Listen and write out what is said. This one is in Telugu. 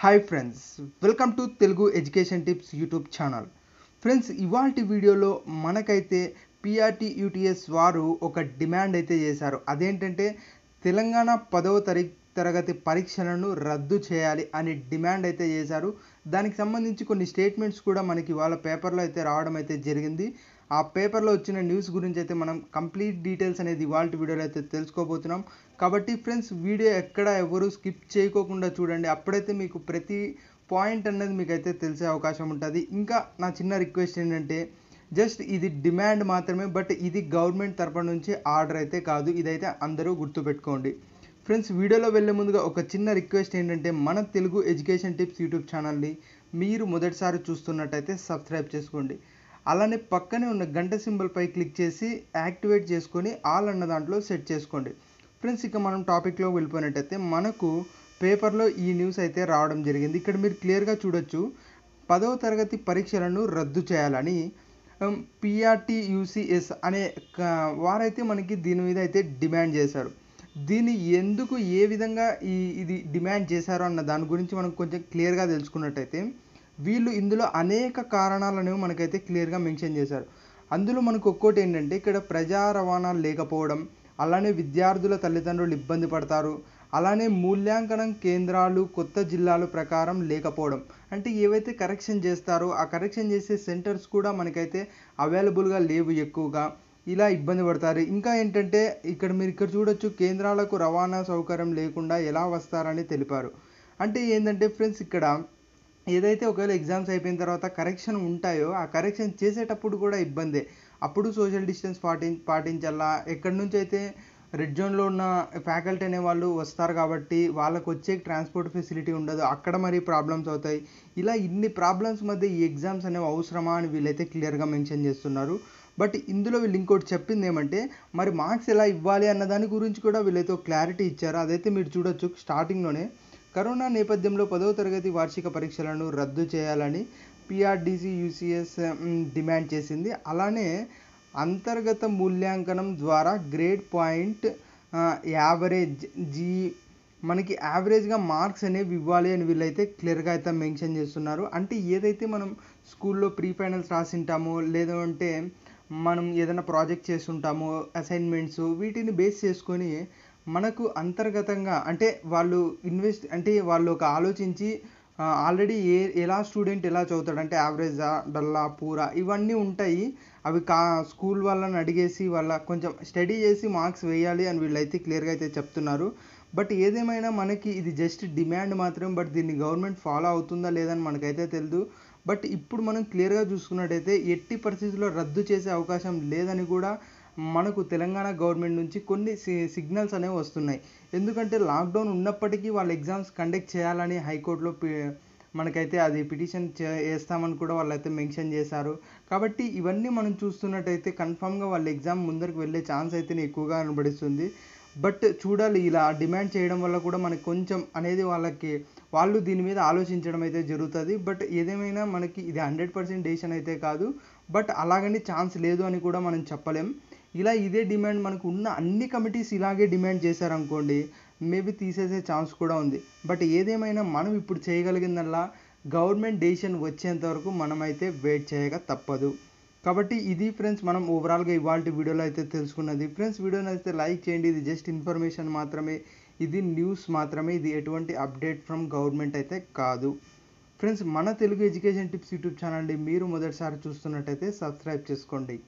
hi friends welcome to Telugu education tips YouTube channel friends ఇవాళ వీడియోలో మనకైతే పిఆర్టీ యూటీఎస్ వారు ఒక డిమాండ్ అయితే చేశారు అదేంటంటే తెలంగాణ పదవ తరి తరగతి పరీక్షలను రద్దు చేయాలి అని డిమాండ్ అయితే చేశారు దానికి సంబంధించి కొన్ని స్టేట్మెంట్స్ కూడా మనకి ఇవాళ పేపర్లో అయితే రావడం అయితే జరిగింది ఆ పేపర్లో వచ్చిన న్యూస్ గురించి అయితే మనం కంప్లీట్ డీటెయిల్స్ అనేది వాల్ట్ వీడియోలో అయితే తెలుసుకోబోతున్నాం కాబట్టి ఫ్రెండ్స్ వీడియో ఎక్కడ ఎవరు స్కిప్ చేయకోకుండా చూడండి అప్పుడైతే మీకు ప్రతి పాయింట్ అనేది మీకైతే తెలిసే అవకాశం ఉంటుంది ఇంకా నా చిన్న రిక్వెస్ట్ ఏంటంటే జస్ట్ ఇది డిమాండ్ మాత్రమే బట్ ఇది గవర్నమెంట్ తరపు నుంచి ఆర్డర్ అయితే కాదు ఇదైతే అందరూ గుర్తుపెట్టుకోండి ఫ్రెండ్స్ వీడియోలో వెళ్ళే ముందుగా ఒక చిన్న రిక్వెస్ట్ ఏంటంటే మన తెలుగు ఎడ్యుకేషన్ టిప్స్ యూట్యూబ్ ఛానల్ని మీరు మొదటిసారి చూస్తున్నట్టయితే సబ్స్క్రైబ్ చేసుకోండి అలానే పక్కనే ఉన్న గంట సింబల్ పై క్లిక్ చేసి యాక్టివేట్ చేసుకొని ఆల్ అన్న దాంట్లో సెట్ చేసుకోండి ఫ్రెండ్స్ ఇక మనం టాపిక్లో వెళ్ళిపోయినట్టయితే మనకు పేపర్లో ఈ న్యూస్ అయితే రావడం జరిగింది ఇక్కడ మీరు క్లియర్గా చూడొచ్చు పదవ తరగతి పరీక్షలను రద్దు చేయాలని పిఆర్టీ యూసిఎస్ అనే వారైతే మనకి దీని మీద అయితే డిమాండ్ చేశారు దీన్ని ఎందుకు ఏ విధంగా ఈ ఇది డిమాండ్ చేశారు అన్న దాని గురించి మనం కొంచెం క్లియర్గా తెలుసుకున్నట్టయితే వీళ్ళు ఇందులో అనేక కారణాలను మనకైతే క్లియర్గా మెన్షన్ చేశారు అందులో మనకు ఒక్కోటి ఏంటంటే ఇక్కడ ప్రజా రవాణా లేకపోవడం అలానే విద్యార్థుల తల్లిదండ్రులు ఇబ్బంది పడతారు అలానే మూల్యాంకనం కేంద్రాలు కొత్త జిల్లాలు ప్రకారం లేకపోవడం అంటే ఏవైతే కరెక్షన్ చేస్తారో ఆ కరెక్షన్ చేసే సెంటర్స్ కూడా మనకైతే అవైలబుల్గా లేవు ఎక్కువగా ఇలా ఇబ్బంది పడతారు ఇంకా ఏంటంటే ఇక్కడ మీరు ఇక్కడ చూడొచ్చు కేంద్రాలకు రవాణా సౌకర్యం లేకుండా ఎలా వస్తారని తెలిపారు అంటే ఏంటంటే ఫ్రెండ్స్ ఇక్కడ ఏదైతే ఒకవేళ ఎగ్జామ్స్ అయిపోయిన తర్వాత కరెక్షన్ ఉంటాయో ఆ కరెక్షన్ చేసేటప్పుడు కూడా ఇబ్బందే అప్పుడు సోషల్ డిస్టెన్స్ పాటి పాటించాలా ఎక్కడి నుంచి అయితే రెడ్ జోన్లో ఉన్న ఫ్యాకల్టీ అనే వాళ్ళు వస్తారు కాబట్టి వాళ్ళకు వచ్చే ట్రాన్స్పోర్ట్ ఫెసిలిటీ ఉండదు అక్కడ మరి ప్రాబ్లమ్స్ అవుతాయి ఇలా ఇన్ని ప్రాబ్లమ్స్ మధ్య ఈ ఎగ్జామ్స్ అనేవి అవసరమా అని వీళ్ళైతే క్లియర్గా మెన్షన్ చేస్తున్నారు బట్ ఇందులో వీళ్ళు ఇంకోటి చెప్పింది ఏమంటే మరి మార్క్స్ ఎలా ఇవ్వాలి అన్న దాని గురించి కూడా వీళ్ళైతే క్లారిటీ ఇచ్చారు అదైతే మీరు చూడొచ్చు స్టార్టింగ్లోనే కరోనా నేపథ్యంలో పదవ తరగతి వార్షిక పరీక్షలను రద్దు చేయాలని పిఆర్డిసి యూసిఎస్ డిమాండ్ చేసింది అలానే అంతర్గత మూల్యాంకనం ద్వారా గ్రేడ్ పాయింట్ యావరేజ్ జీ మనకి యావరేజ్గా మార్క్స్ అనేవి ఇవ్వాలి అని వీళ్ళైతే క్లియర్గా అయితే మెన్షన్ చేస్తున్నారు అంటే ఏదైతే మనం స్కూల్లో ప్రీ ఫైనల్స్ రాసింటామో లేదంటే మనం ఏదైనా ప్రాజెక్ట్ చేస్తుంటామో అసైన్మెంట్స్ వీటిని బేస్ చేసుకొని మనకు అంతర్గతంగా అంటే వాళ్ళు ఇన్వెస్ట్ అంటే వాళ్ళు ఒక ఆలోచించి ఆల్రెడీ ఏ ఎలా స్టూడెంట్ ఎలా చదువుతాడు అంటే యావరేజా డల్లా పూరా ఇవన్నీ ఉంటాయి అవి కా స్కూల్ వాళ్ళని అడిగేసి వాళ్ళ కొంచెం స్టడీ చేసి మార్క్స్ వేయాలి అని వీళ్ళైతే క్లియర్గా అయితే చెప్తున్నారు బట్ ఏదేమైనా మనకి ఇది జస్ట్ డిమాండ్ మాత్రం బట్ దీన్ని గవర్నమెంట్ ఫాలో అవుతుందా లేదని మనకైతే తెలియదు బట్ ఇప్పుడు మనం క్లియర్గా చూసుకున్నట్టయితే ఎట్టి పరిస్థితుల్లో రద్దు చేసే అవకాశం లేదని కూడా మనకు తెలంగాణ గవర్నమెంట్ నుంచి కొన్ని సిగ్నల్స్ అనేవి వస్తున్నాయి ఎందుకంటే లాక్డౌన్ ఉన్నప్పటికీ వాళ్ళు ఎగ్జామ్స్ కండక్ట్ చేయాలని హైకోర్టులో మనకైతే అది పిటిషన్ చే వేస్తామని కూడా వాళ్ళైతే మెన్షన్ చేశారు కాబట్టి ఇవన్నీ మనం చూస్తున్నట్టయితే కన్ఫామ్గా వాళ్ళ ఎగ్జామ్ ముందరికి వెళ్ళే ఛాన్స్ అయితే ఎక్కువగా కనబడిస్తుంది బట్ చూడాలి ఇలా డిమాండ్ చేయడం వల్ల కూడా మనకి కొంచెం అనేది వాళ్ళకి వాళ్ళు దీని మీద ఆలోచించడం అయితే జరుగుతుంది బట్ ఏదేమైనా మనకి ఇది హండ్రెడ్ పర్సెంట్ డెసిషన్ అయితే కాదు బట్ అలాగని ఛాన్స్ లేదు అని కూడా మనం చెప్పలేం ఇలా ఇదే డిమాండ్ మనకు ఉన్న అన్ని కమిటీస్ ఇలాగే డిమాండ్ చేశారనుకోండి మేబీ తీసేసే ఛాన్స్ కూడా ఉంది బట్ ఏదేమైనా మనం ఇప్పుడు చేయగలిగిందల్లా గవర్నమెంట్ డెసిషన్ వచ్చేంత వరకు మనమైతే వెయిట్ చేయక తప్పదు కాబట్టి ఇది ఫ్రెండ్స్ మనం ఓవరాల్గా ఇవాళ వీడియోలో అయితే తెలుసుకున్నది ఫ్రెండ్స్ వీడియోని అయితే లైక్ చేయండి ఇది జస్ట్ ఇన్ఫర్మేషన్ మాత్రమే ఇది న్యూస్ మాత్రమే ఇది ఎటువంటి అప్డేట్ ఫ్రమ్ గవర్నమెంట్ అయితే కాదు ఫ్రెండ్స్ మన తెలుగు ఎడ్యుకేషన్ టిప్స్ యూట్యూబ్ ఛానల్ని మీరు మొదటిసారి చూస్తున్నట్టయితే సబ్స్క్రైబ్ చేసుకోండి